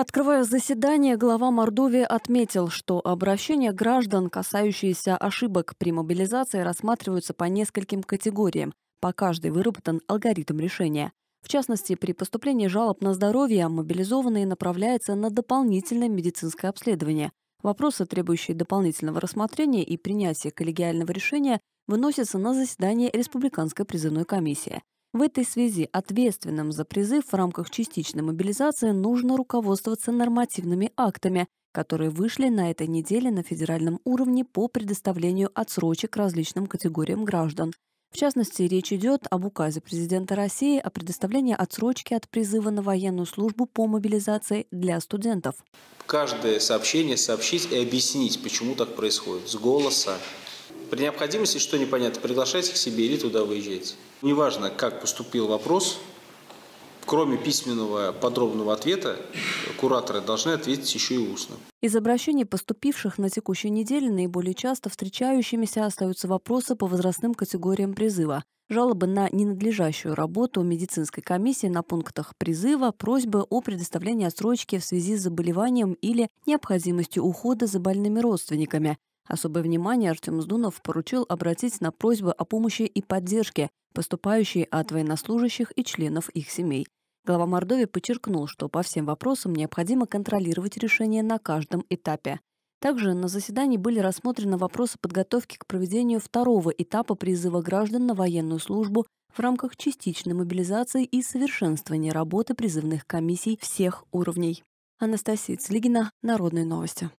Открывая заседание, глава Мордовии отметил, что обращения граждан, касающиеся ошибок при мобилизации, рассматриваются по нескольким категориям. По каждой выработан алгоритм решения. В частности, при поступлении жалоб на здоровье мобилизованные направляются на дополнительное медицинское обследование. Вопросы, требующие дополнительного рассмотрения и принятия коллегиального решения, выносятся на заседание Республиканской призывной комиссии. В этой связи ответственным за призыв в рамках частичной мобилизации нужно руководствоваться нормативными актами, которые вышли на этой неделе на федеральном уровне по предоставлению отсрочек различным категориям граждан. В частности, речь идет об указе президента России о предоставлении отсрочки от призыва на военную службу по мобилизации для студентов. Каждое сообщение сообщить и объяснить, почему так происходит, с голоса, при необходимости, что непонятно, приглашайте к себе или туда выезжайте. Неважно, как поступил вопрос, Кроме письменного подробного ответа, кураторы должны ответить еще и устно. Из обращений, поступивших на текущей неделе, наиболее часто встречающимися остаются вопросы по возрастным категориям призыва. Жалобы на ненадлежащую работу медицинской комиссии на пунктах призыва, просьбы о предоставлении отсрочки в связи с заболеванием или необходимостью ухода за больными родственниками. Особое внимание Артем Сдунов поручил обратить на просьбы о помощи и поддержке, поступающие от военнослужащих и членов их семей. Глава Мордовии подчеркнул, что по всем вопросам необходимо контролировать решения на каждом этапе. Также на заседании были рассмотрены вопросы подготовки к проведению второго этапа призыва граждан на военную службу в рамках частичной мобилизации и совершенствования работы призывных комиссий всех уровней. Анастасия Целигина, Народные новости.